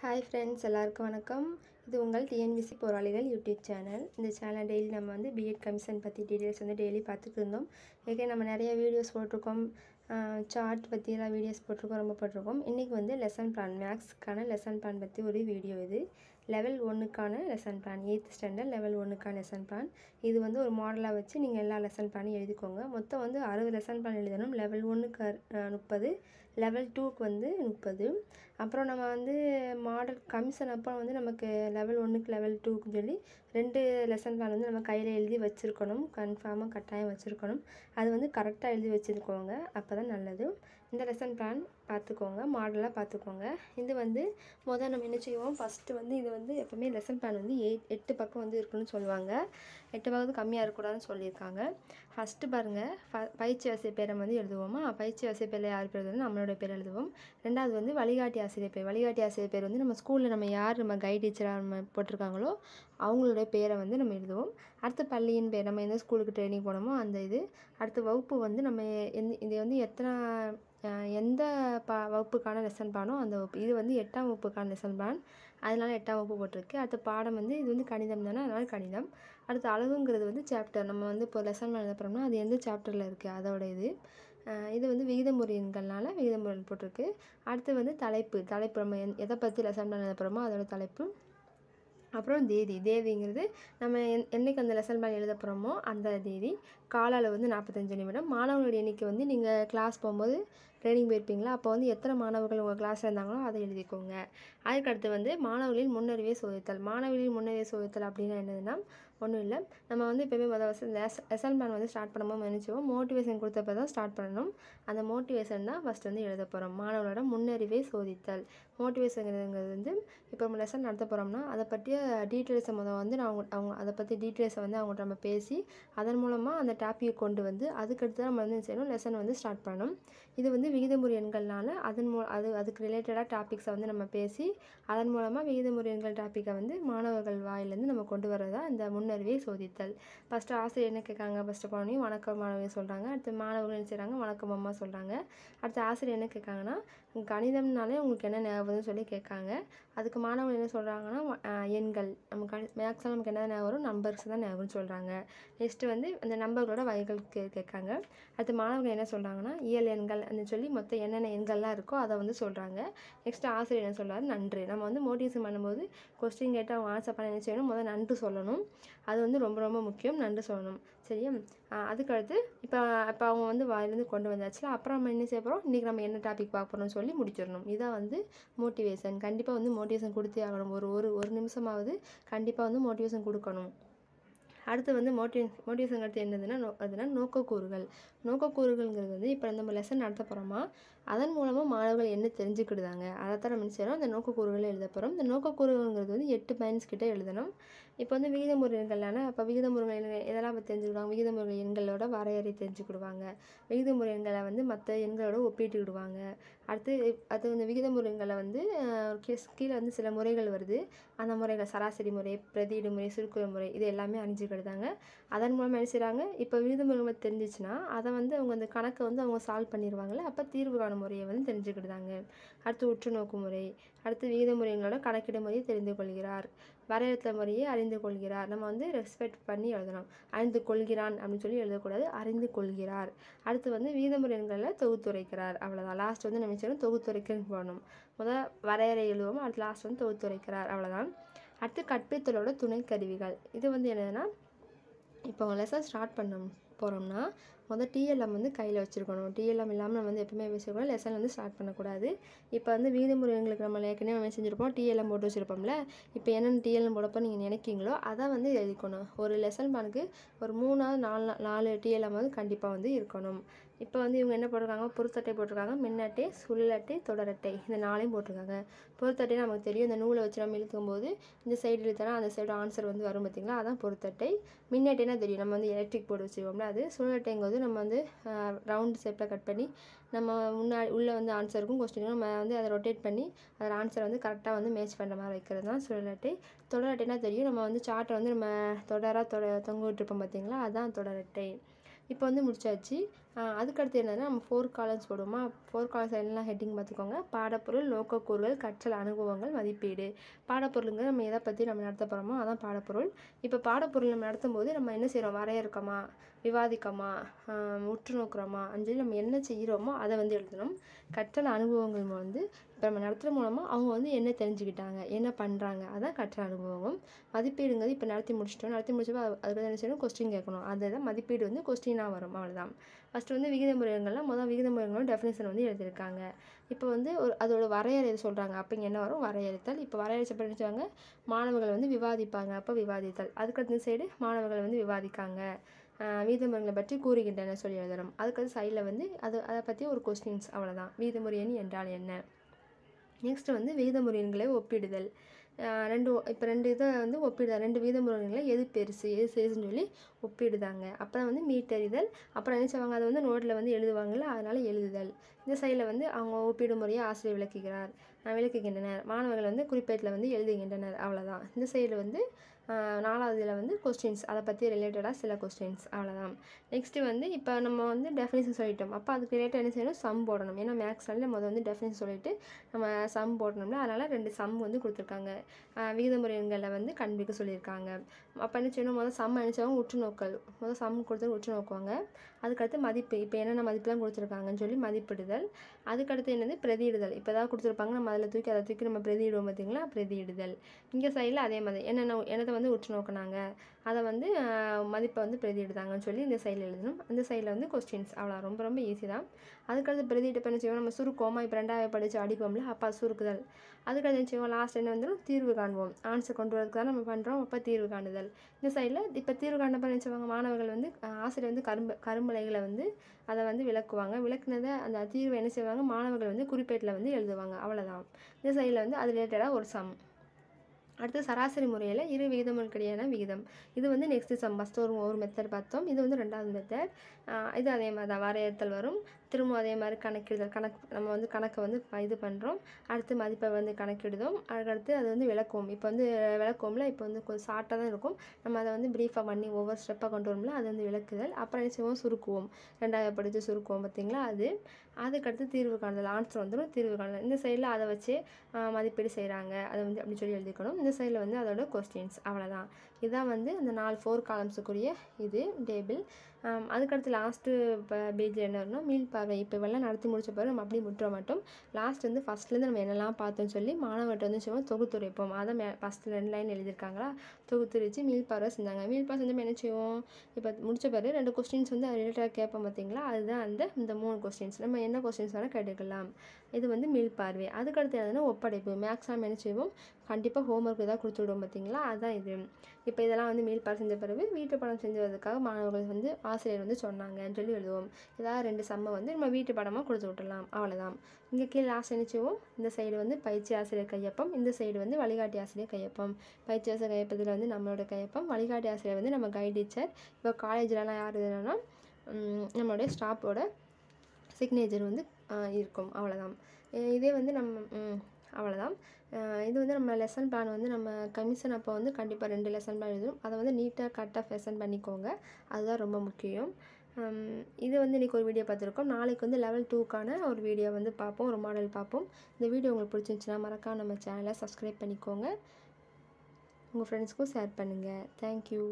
hi friends எல்லாருக்கும் வணக்கம் இது உங்கள் டிஎன்பிசி போராளிகள் யூடியூப் சேனல் இந்த சேனல் டெய்லி நம்ம வந்து பிஎட் கமிஷன் பற்றி டீட்டெயில்ஸ் வந்து டெய்லி பார்த்துட்ருந்தோம் இருந்தோம் ஏற்கனவே நம்ம நிறைய வீடியோஸ் போட்டிருக்கோம் சார்ட் பற்றியெல்லாம் வீடியோஸ் போட்டிருக்கோம் ரொம்ப போட்டிருக்கோம் இன்றைக்கி வந்து லெசன் பிளான் மேக்ஸ்க்கான லெசன் பிளான் பற்றி ஒரு வீடியோ இது லெவல் ஒன்றுக்கான lesson plan eighth standard level ஒன்றுக்கான லெசன் பிளான் இது வந்து ஒரு மாடலாக வச்சு நீங்கள் எல்லா லெசன் பிளானும் எழுதிக்கோங்க மொத்தம் வந்து அறுபது லெசன் பிளான் எழுதணும் லெவல் ஒன்றுக்கு முப்பது லெவல் டூக்கு வந்து முப்பது அப்புறம் நம்ம வந்து மாடல் கமிஷன் அப்போ வந்து நமக்கு லெவல் ஒன்றுக்கு லெவல் டூக்கு சொல்லி ரெண்டு லெசன் பிளான் வந்து நம்ம கையில் எழுதி வச்சுருக்கணும் கன்ஃபார்மாக கட்டாயம் வச்சுருக்கணும் அது வந்து கரெக்டாக எழுதி வச்சுருக்கோங்க அப்போ தான் நல்லது இந்த லெசன் பிளான் பார்த்துக்கோங்க மாடலாக பார்த்துக்கோங்க இது வந்து மொதல் நம்ம என்ன செய்வோம் ஃபஸ்ட்டு வந்து இது வந்து எப்போவுமே லெசன் பிளான் வந்து எயிட் எட்டு பக்கம் வந்து இருக்குன்னு சொல்லுவாங்க எட்டு பக்கம் கம்மியாக இருக்கக்கூடாதுன்னு சொல்லியிருக்காங்க ஃபஸ்ட்டு பாருங்கள் ஃப பயிற்சி வசை பேரை வந்து எழுதுவோமா பயிற்சி வசதி பேரில் யார் பேர் நம்மளுடைய நம்மளோட பேர் எழுதுவோம் ரெண்டாவது வந்து வழிகாட்டி ஆசிரியர் பேர் வழிகாட்டி ஆசிரியர் பேர் வந்து நம்ம ஸ்கூலில் நம்ம யார் நம்ம கைட் டீச்சராக நம்ம போட்டிருக்காங்களோ அவங்களுடைய பேரை வந்து நம்ம எழுதுவோம் அடுத்த பள்ளியின் பேர் நம்ம எந்த ஸ்கூலுக்கு ட்ரைனிங் போனோமோ அந்த இது அடுத்த வகுப்பு வந்து நம்ம எந் இதை வந்து எத்தனை எந்த பா வகுப்புக்கான லெசன் பானோ அந்த வகுப்பு இது வந்து எட்டாம் வகுப்புக்கான லெசன் பான் அதனால் எட்டாம் வகுப்பு போட்டிருக்கு அடுத்த பாடம் வந்து இது வந்து கணிதம் தானே அதனால் கணிதம் அடுத்து அழகுங்கிறது வந்து சாப்டர் நம்ம வந்து இப்போ லெசன் எழுத அது எந்த சாப்டரில் இருக்குது அதோட இது இது வந்து விகித எண்கள்னால விகிதமுறை போட்டிருக்கு அடுத்து வந்து தலைப்பு தலைப்பு நம்ம எதை பற்றி லெசன் எழுதுகிறோமோ அதோடய தலைப்பு அப்புறம் தேதி தேதிங்கிறது நம்ம என் என்றைக்கு அந்த லெசன் பிளான் எழுத போகிறோமோ அந்த தேதி கால அளவு வந்து நாற்பத்தஞ்சு நிமிடம் மாணவர்களுடைய எண்ணிக்கை வந்து நீங்கள் கிளாஸ் போகும்போது ட்ரைனிங் போயிருப்பீங்களா அப்போ வந்து எத்தனை மாணவர்கள் உங்கள் கிளாஸில் இருந்தாங்களோ அதை எழுதிக்கோங்க அதுக்கடுத்து வந்து மாணவர்களின் முன்னறிவை சோதித்தல் மாணவர்களின் முன்னறிவை சோதித்தல் அப்படின்னா என்னதுன்னா ஒன்றும் இல்லை நம்ம வந்து எப்போயுமே முதல் வருஷம் லெஸ் லெசன் பிளான் வந்து ஸ்டார்ட் பண்ணமோ நினச்சிவோம் மோட்டிவேஷன் கொடுத்தப்ப தான் ஸ்டார்ட் பண்ணணும் அந்த மோட்டிவேஷன் தான் ஃபஸ்ட் வந்து எழுத போகிறோம் மாணவர்களோட முன்னறிவை சோதித்தல் மோட்டிவேஷனுங்கிறது வந்து இப்போ நம்ம லெசன் நடத்த போகிறோம்னா அதை பற்றிய டீட்டெயில்ஸை முதல் வந்து நான் அவங்க அவங்க அதை பற்றி டீட்டெயில்ஸை வந்து அவங்கள்ட்ட நம்ம பேசி அதன் மூலமாக அந்த டாப்பியை கொண்டு வந்து அதுக்கடுத்து தான் நம்ம வந்து என்ன செய்யணும் லெசன் வந்து ஸ்டார்ட் பண்ணணும் இது வந்து விகிதமுறை எண்கள்னால அதன் மூ அது அதுக்கு ரிலேட்டடாக டாபிக்ஸை வந்து நம்ம பேசி அதன் மூலமாக விகிதமுறை எண்கள் டாப்பிக்கை வந்து மாணவர்கள் வாயிலேருந்து நம்ம கொண்டு வர்றதா இந்த முன்னறிவை சோதித்தல் ஃபஸ்ட்டு ஆசிரியர் என்ன கேட்காங்க ஃபஸ்ட்டு போனோடனே வணக்கம் மாணவியை சொல்கிறாங்க அடுத்து மாணவர்கள் என்ன செய்கிறாங்க வணக்கம் அம்மா சொல்கிறாங்க அடுத்து ஆசிரியர் என்ன கேட்காங்கன்னா கணிதம்னாலே உங்களுக்கு என்ன ஞாபகம்னு சொல்லி கேட்காங்க அதுக்கு மாணவர்கள் என்ன சொல்கிறாங்கன்னா எண்கள் நம்ம கணி மேக்ஸில் நமக்கு என்ன ஞாபகம் வரும் நம்பர்ஸ் தான் ஞாபகம்னு சொல்கிறாங்க நெக்ஸ்ட்டு வந்து அந்த நம்பர்களோட வகைகள் கே கேட்காங்க அடுத்து மாணவர்கள் என்ன சொல்கிறாங்கன்னா இயல் எண்கள் அந்த சொல்லி மொத்தம் என்னென்ன எண்கள்லாம் இருக்கோ அதை வந்து சொல்கிறாங்க நெக்ஸ்ட்டு ஆசிரியர் என்ன சொல்கிறார் நன்று நம்ம வந்து மோட்டிவேஷன் பண்ணும்போது கொஸ்டின் கேட்டு அவங்க ஆன்சர் பண்ண என்ன செய்யணும் முதல்ல நன்று சொல்லணும் அது வந்து ரொம்ப ரொம்ப முக்கியம் நன்று சொல்லணும் சரியா அடுத்து இப்போ இப்போ அவங்க வந்து வாயிலேருந்து கொண்டு வந்தாச்சுல அப்புறம் நம்ம என்ன செய்ய போகிறோம் இன்றைக்கி நம்ம என்ன டாபிக் பார்க்க போகிறோம்னு சொல்லி முடிச்சிடணும் இதான் வந்து மோட்டிவேஷன் கண்டிப்பாக வந்து மோட்டிவேஷன் கொடுத்தே ஆகணும் ஒரு ஒரு ஒரு நிமிஷமாவது கண்டிப்பாக வந்து மோட்டிவேஷன் கொடுக்கணும் அடுத்து வந்து மோட்டிவே மோட்டிவேஷன் அடுத்து என்னதுன்னா நோ அதுனா நோக்கக்கூறுகள் நோக்கக்கூறுகள்ங்கிறது வந்து இப்போ நம்ம லெசன் நடத்த போகிறோமா அதன் மூலமாக மாணவர்கள் என்ன தெரிஞ்சுக்கிடுதாங்க அதை தான் நம்ம செய்கிறோம் அந்த நோக்கக்கூறுகளை எழுத போகிறோம் இந்த நோக்கக்கூறுங்கிறது வந்து எட்டு பாயிண்ட்ஸ் கிட்டே எழுதணும் இப்போ வந்து விகிதமுறை எண்கள்லான அப்போ விகிதமுறை எண்கள் எதெல்லாம் தெரிஞ்சுக்கிடுவாங்க விகிதமுறை எண்களோட வரையறை தெரிஞ்சுக்கிடுவாங்க விகித எண்களை வந்து மற்ற எண்களோட ஒப்பிட்டுக்கிடுவாங்க அடுத்து அது வந்து விகிதமுறை எண்களை வந்து கீழே வந்து சில முறைகள் வருது அந்த முறைகள் சராசரி முறை பிரதியீடு முறை சுருக்குற முறை இது எல்லாமே அறிஞ்சுக்கிடுதாங்க அதன் மூலமாக என்ன செய்கிறாங்க இப்போ விகிதமுறை தெரிஞ்சிச்சுன்னா அதை வந்து அவங்க அந்த கணக்கை வந்து அவங்க சால்வ் பண்ணிடுவாங்களே அப்போ தீர்வு காணும் முறையை வந்து தெரிஞ்சுக்கிட்டாங்க அடுத்து உற்று நோக்கு முறை அடுத்து விகித முறைகளோட கணக்கிட முறையை தெரிந்து கொள்கிறார் வரையறுத்த முறையை அறிந்து கொள்கிறார் நம்ம வந்து ரெஸ்பெக்ட் பண்ணி எழுதணும் அறிந்து கொள்கிறான் அப்படின்னு சொல்லி எழுதக்கூடாது அறிந்து கொள்கிறார் அடுத்து வந்து விகித எண்களில் தொகுத்துரைக்கிறார் அவ்வளோதான் லாஸ்ட் வந்து நம்ம சொல்லணும் தொகுத்துரைக்கிறன்னு போடணும் முதல் வரையறை எழுதுவோம் அடுத்து லாஸ்ட் வந்து தொகுத்துரைக்கிறார் அவ்வளோதான் அடுத்து கற்பித்தலோட துணை கருவிகள் இது வந்து என்னதுன்னா இப்போ லெசன் ஸ்டார்ட் பண்ணணும் போகிறோம்னா முதல் டிஎல்எம் வந்து கையில் வச்சுருக்கணும் டிஎல்எம் இல்லாமல் நம்ம வந்து எப்பவுமே பேசக்கூடாது லெசன் வந்து ஸ்டார்ட் பண்ணக்கூடாது இப்போ வந்து வீதிமுறைகளுக்கு நம்ம ஏற்கனவே நம்ம செஞ்சுருப்போம் டிஎல்எம் போட்டு வச்சுருப்போம்ல இப்போ என்னென்ன டிஎல்எம் போடப்போ நீங்கள் நினைக்கிங்களோ அதை வந்து எழுதிக்கணும் ஒரு லெசன் பண்ணுக்கு ஒரு மூணாவது நாலு நாலு டிஎல்எம் வந்து கண்டிப்பாக வந்து இருக்கணும் இப்போ வந்து இவங்க என்ன போட்டிருக்காங்க பொருத்தட்டை போட்டிருக்காங்க மின்னட்டை சுள்ளட்டை தொடரட்டை இந்த நாளையும் போட்டிருக்காங்க பொருத்தட்டை நமக்கு தெரியும் இந்த நூலை வச்சு நம்ம இழுக்கும் போது இந்த சைடு இழுத்தனா அந்த சைடு ஆன்சர் வந்து வரும் பார்த்திங்களா அதான் பொருத்தட்டை மின்னட்டைனா தெரியும் நம்ம வந்து எலக்ட்ரிக் போர்டு வச்சுருவோம்ல அது சுழலட்டைங்கிறது நம்ம வந்து ரவுண்ட் ஷேப்பில் கட் பண்ணி நம்ம முன்னாடி உள்ளே வந்து ஆன்சருக்கும் கொஸ்டினுக்கும் நம்ம வந்து அதை ரொட்டேட் பண்ணி அதில் ஆன்சரை வந்து கரெக்டாக வந்து மேட்ச் பண்ணுற மாதிரி வைக்கிறது தான் சுழலட்டை தொடரட்டைனா தெரியும் நம்ம வந்து சார்ட்டை வந்து நம்ம தொடராக தொட தொங்க இருப்போம் பார்த்திங்களா அதுதான் தொடரட்டை இப்போ வந்து முடிச்சாச்சு அதுக்கடுத்து என்னதுன்னா நம்ம ஃபோர் காலம்ஸ் போடுவோமா ஃபோர் காலம்ஸ் எல்லாம் ஹெட்டிங் பார்த்துக்கோங்க பாடப்பொருள் நோக்கக்கூறுகள் கற்றல் அனுபவங்கள் மதிப்பீடு பாடப்பொருளுங்க நம்ம எதை பற்றி நம்ம நடத்த போகிறோமோ அதான் பாடப்பொருள் இப்போ பாடப்பொருள் நம்ம நடத்தும் போது நம்ம என்ன செய்கிறோம் வரையறுக்கமா விவாதிக்கமா உற்று நோக்குறோமா அஞ்சலி நம்ம என்ன செய்கிறோமோ அதை வந்து எழுதணும் கற்றல் அனுபவங்கள் வந்து இப்போ நம்ம நடத்துகிற மூலமாக அவங்க வந்து என்ன தெரிஞ்சுக்கிட்டாங்க என்ன பண்ணுறாங்க அதான் கற்றல் அனுபவம் மதிப்பீடுங்கிறது இப்போ நடத்தி முடிச்சிட்டோம் நடத்தி முடிச்சப்போ அதுக்கு என்ன செய்யணும் கொஸ்டின் கேட்கணும் அதை தான் மதிப்பீடு வந்து கொஸ்டினாக வரும் அவ்வளோதான் ஃபஸ்ட்டு வந்து விகித முறைகள்லாம் மொதல் விகித முறைகளோட டெஃபினேஷன் வந்து எழுதியிருக்காங்க இப்போ வந்து ஒரு அதோட வரையறை சொல்கிறாங்க அப்போ இங்கே என்ன வரும் வரையறுத்தல் இப்போ வரையறைச்சப்படி நினச்சாங்க மாணவர்கள் வந்து விவாதிப்பாங்க அப்போ விவாதித்தல் அதுக்கடுத்த சைடு மாணவர்கள் வந்து விவாதிக்காங்க வீதமுறைகளை பற்றி கூறுகின்றன சொல்லி எழுதணும் அதுக்கடுத்து சைடில் வந்து அது அதை பற்றி ஒரு கொஸ்டின்ஸ் அவ்வளோதான் வீதமுறை எண் என்றால் என்ன நெக்ஸ்ட் வந்து விகிதமுறைகளை ஒப்பிடுதல் ரெண்டு இப்போ ரெண்டு இதை வந்து ஒப்பிடுதா ரெண்டு வீதமுறைகளை எது பெருசு எது சிறுசுன்னு சொல்லி ஒப்பிடுதாங்க அப்புறம் வந்து மீட்டறிதல் அப்புறம் என்ன செய்வாங்க அதை வந்து நோட்டில் வந்து எழுதுவாங்கல்ல அதனால் எழுதுதல் இந்த சைடில் வந்து அவங்க ஒப்பிடும் முறையை ஆசிரியர் விளக்குகிறார் விளக்குகின்றனர் மாணவர்கள் வந்து குறிப்பேட்டில் வந்து எழுதுகின்றனர் அவ்வளோதான் இந்த சைடில் வந்து நாலாவதுல வந்து கொஸ்டின்ஸ் அதை பற்றி ரிலேட்டடாக சில கொஸ்டின்ஸ் அவ்வளோதான் நெக்ஸ்ட்டு வந்து இப்போ நம்ம வந்து டெஃபினேஷன் சொல்லிட்டோம் அப்போ அதுக்கு ரிலேட்டட் என்ன செய்யணும் சம் போடணும் ஏன்னா மேக்ஸ்னால முதல் வந்து டெஃபினேஷன் சொல்லிவிட்டு நம்ம சம் போடணும்ல அதனால் ரெண்டு சம் வந்து கொடுத்துருக்காங்க விகித எண்களில் வந்து கண்பிக்க சொல்லியிருக்காங்க அப்போ என்ன செய்யணும் முதல் சம் அனுப்பிச்சவங்க உற்று நோக்கல் முதல் சம் கொடுத்து உற்று நோக்குவாங்க அதுக்கடுத்து மதிப்பு இப்போ என்னென்ன மதிப்புலாம் கொடுத்துருக்காங்கன்னு சொல்லி மதிப்பிடுதல் அதுக்கடுத்து என்னது பிரதியிடுதல் இப்போ ஏதாவது கொடுத்துருப்பாங்க நம்ம அதில் தூக்கி அதை தூக்கி நம்ம பிரதியிடுவோம் பார்த்தீங்களா பிரதியிடுதல் இங்கே சைடில் அதே மாதிரி என்னென்ன என்னத்தை வந்து உற்று நோக்கினாங்க அதை வந்து மதிப்பை வந்து எடுத்தாங்கன்னு சொல்லி இந்த சைடில் எழுதணும் அந்த சைடில் வந்து கொஸ்டின்ஸ் அவ்வளோ ரொம்ப ரொம்ப ஈஸி தான் அதுக்கடுத்து பிரதியிட்ட என்ன செய்வோம் நம்ம சுருக்கோமா இப்போ ரெண்டாவது படித்து அடிப்போம்ல அப்பா சுருக்குதல் அதுக்கடுத்து என்ன செய்வோம் லாஸ்ட் என்ன வந்துடும் தீர்வு காண்போம் ஆன்சர் கொண்டு வரதுக்கு தான் நம்ம பண்ணுறோம் அப்போ தீர்வு காணுதல் இந்த சைடில் இப்போ தீர்வு காண்டப்போ நினச்சவங்க மாணவர்கள் வந்து ஆசிரியர் வந்து கரும்பு கரும்பலைகளை வந்து அதை வந்து விளக்குவாங்க விளக்குனதை அந்த தீர்வை என்ன செய்வாங்க மாணவர்கள் வந்து குறிப்பேட்டில் வந்து எழுதுவாங்க அவ்வளோதான் இந்த சைடில் வந்து அது ரிலேட்டடாக ஒரு சம் அடுத்து சராசரி முறையில் இரு கிடையாது விகிதம் இது வந்து நெக்ஸ்ட்டு சம் ஃபஸ்ட்டு ஒரு ஒரு மெத்தட் பார்த்தோம் இது வந்து ரெண்டாவது மெத்தட் இது அதே மாதிரி தான் வரையறுத்தல் வரும் திரும்ப அதே மாதிரி கணக்கிடுதல் கணக்கு நம்ம வந்து கணக்கை வந்து இது பண்ணுறோம் அடுத்து மதிப்பை வந்து கணக்கிடுதோம் அதுக்கடுத்து அது வந்து விளக்குவோம் இப்போ வந்து விளக்குவோம்ல இப்போ வந்து கொஞ்சம் ஷார்ட்டாக தான் இருக்கும் நம்ம அதை வந்து ப்ரீஃபாக பண்ணி ஒவ்வொரு ஸ்டெப்பாக கொண்டு வரோம்ல அது வந்து விளக்குதல் அப்புறம் என்ன செய்வோம் சுருக்குவோம் ரெண்டாவது படித்து சுருக்குவோம் பார்த்திங்களா அது அதுக்கடுத்து தீர்வு காணுதல் ஆன்சர் வந்துடும் தீர்வு காணுதல் இந்த சைடில் அதை வச்சு மதிப்பீடு செய்கிறாங்க அதை வந்து அப்படி சொல்லி எழுதிக்கணும் இந்த சைடில் வந்து அதோட கொஸ்டின்ஸ் அவ்வளோதான் இதுதான் வந்து அந்த நாலு ஃபோர் காலம்ஸுக்குரிய இது டேபிள் அதுக்கடுத்து லாஸ்ட்டு இப்போ பேஜில் என்ன வரணும் மீள் பார்வை இப்போ இவெல்லாம் நடத்தி முடிச்ச பிறகு நம்ம அப்படியே விட்டுற மாட்டோம் லாஸ்ட் வந்து ஃபஸ்ட்லேருந்து நம்ம என்னெல்லாம் பார்த்தோன்னு சொல்லி மாணவர்கிட்ட வந்து செய்வோம் தொகுத்துரைப்போம் அதான் மே ஃபஸ்ட்டு ரெண்டு லைன் எழுதியிருக்காங்களா தொகுத்துரைச்சு மீள் பார்வை செஞ்சாங்க மீள் பார்வை செஞ்சோம் என்ன செய்வோம் இப்போ முடிச்ச பிறகு ரெண்டு கொஸ்டின்ஸ் வந்து ரிலேட்டடாக கேட்போம் பார்த்தீங்களா அதுதான் அந்த இந்த மூணு கொஸ்டின்ஸ் நம்ம என்ன கொஸ்டின்ஸ் வேணால் கேட்டுக்கலாம் இது வந்து மீள்பார்வை அதுக்கடுத்து எதுனா ஒப்படைப்பு மேக்ஸாம் என்ன செய்வோம் கண்டிப்பாக ஹோம்ஒர்க் ஏதாவது கொடுத்து விடுவோம் பார்த்தீங்களா அதுதான் இது இப்போ இதெல்லாம் வந்து பார்வை செஞ்ச பிறகு வீட்டு படம் செஞ்சதுக்காக மாணவர்கள் வந்து ஆசிரியர் வந்து சொன்னாங்கன்னு சொல்லி எழுதுவோம் ஏதாவது ரெண்டு செம்மை வந்து நம்ம வீட்டு படமாக கொடுத்து விட்டுடலாம் அவ்வளோதான் இங்கே கீழே லாஸ்ட் என்ன செய்வோம் இந்த சைடு வந்து பயிற்சி ஆசிரியர் கையப்பம் இந்த சைடு வந்து வழிகாட்டி ஆசிரியர் கையப்பம் பயிற்சி ஆசிரியர் கையப்பத்தில் வந்து நம்மளோட கையப்பம் வழிகாட்டி ஆசிரியர் வந்து நம்ம கைட் டீச்சர் இப்போ காலேஜ்லலாம் யார் இதுனா நம்மளுடைய ஸ்டாஃபோட சிக்னேச்சர் வந்து இருக்கும் அவ்வளோதான் இதே வந்து நம்ம அவ்வளோதான் இது வந்து நம்ம லெசன் பிளான் வந்து நம்ம கமிஷன் அப்போ வந்து கண்டிப்பாக ரெண்டு லெசன் பிளான் எழுதும் அதை வந்து நீட்டாக கரெக்டாக லெசன் பண்ணிக்கோங்க அதுதான் ரொம்ப முக்கியம் இது வந்து இன்றைக்கி ஒரு வீடியோ பார்த்துருக்கோம் நாளைக்கு வந்து லெவல் டூக்கான ஒரு வீடியோ வந்து பார்ப்போம் ஒரு மாடல் பார்ப்போம் இந்த வீடியோ உங்களுக்கு பிடிச்சிருந்துச்சுன்னா மறக்காம நம்ம சேனலை சப்ஸ்கிரைப் பண்ணிக்கோங்க உங்கள் ஃப்ரெண்ட்ஸ்க்கும் ஷேர் பண்ணுங்கள் தேங்க்யூ